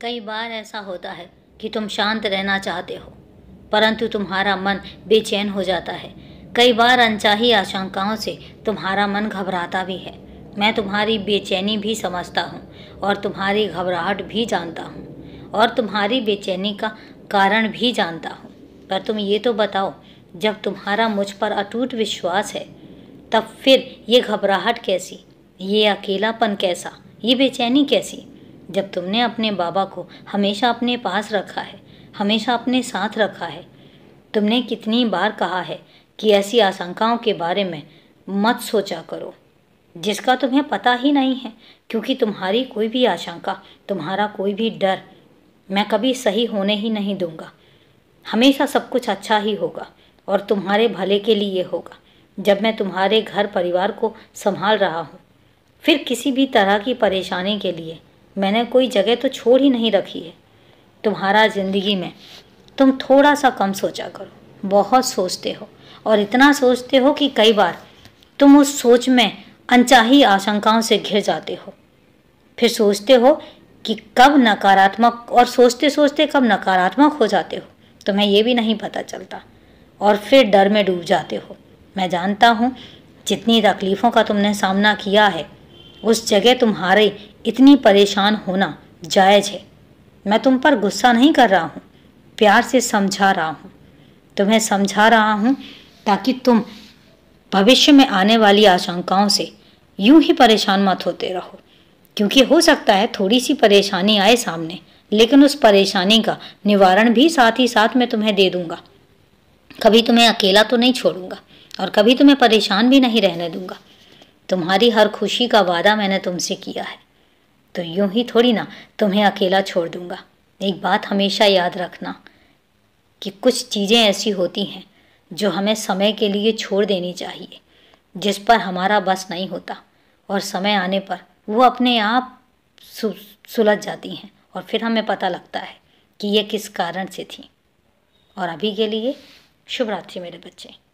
कई बार ऐसा होता है कि तुम शांत रहना चाहते हो परंतु तुम्हारा मन बेचैन हो जाता है कई बार अनचाही आशंकाओं से तुम्हारा मन घबराता भी है मैं तुम्हारी बेचैनी भी समझता हूँ और तुम्हारी घबराहट भी जानता हूँ और तुम्हारी बेचैनी का कारण भी जानता हूँ पर तुम ये तो बताओ जब तुम्हारा मुझ पर अटूट विश्वास है तब फिर ये घबराहट कैसी ये अकेलापन कैसा ये बेचैनी कैसी जब तुमने अपने बाबा को हमेशा अपने पास रखा है हमेशा अपने साथ रखा है तुमने कितनी बार कहा है कि ऐसी आशंकाओं के बारे में मत सोचा करो जिसका तुम्हें पता ही नहीं है क्योंकि तुम्हारी कोई भी आशंका तुम्हारा कोई भी डर मैं कभी सही होने ही नहीं दूंगा हमेशा सब कुछ अच्छा ही होगा और तुम्हारे भले के लिए होगा जब मैं तुम्हारे घर परिवार को संभाल रहा हूँ फिर किसी भी तरह की परेशानी के लिए मैंने कोई जगह तो छोड़ ही नहीं रखी है तुम्हारा ज़िंदगी में तुम थोड़ा सा कम सोचा करो बहुत सोचते हो और इतना सोचते हो कि कई बार तुम उस सोच में अनचाही आशंकाओं से घिर जाते हो फिर सोचते हो कि कब नकारात्मक और सोचते सोचते कब नकारात्मक हो जाते हो तुम्हें ये भी नहीं पता चलता और फिर डर में डूब जाते हो मैं जानता हूँ जितनी तकलीफ़ों का तुमने सामना किया है उस जगह तुम्हारे इतनी परेशान होना जायज़ है मैं तुम पर गुस्सा नहीं कर रहा हूँ प्यार से समझा रहा हूँ तुम्हें समझा रहा हूँ ताकि तुम भविष्य में आने वाली आशंकाओं से यूं ही परेशान मत होते रहो क्योंकि हो सकता है थोड़ी सी परेशानी आए सामने लेकिन उस परेशानी का निवारण भी साथ ही साथ मैं तुम्हें दे दूंगा कभी तुम्हें अकेला तो नहीं छोड़ूंगा और कभी तुम्हें परेशान भी नहीं रहने दूंगा तुम्हारी हर खुशी का वादा मैंने तुमसे किया है तो यूं ही थोड़ी ना तुम्हें अकेला छोड़ दूंगा एक बात हमेशा याद रखना कि कुछ चीज़ें ऐसी होती हैं जो हमें समय के लिए छोड़ देनी चाहिए जिस पर हमारा बस नहीं होता और समय आने पर वो अपने आप सुलझ जाती हैं और फिर हमें पता लगता है कि ये किस कारण से थी और अभी के लिए शुभ रात्रि मेरे बच्चे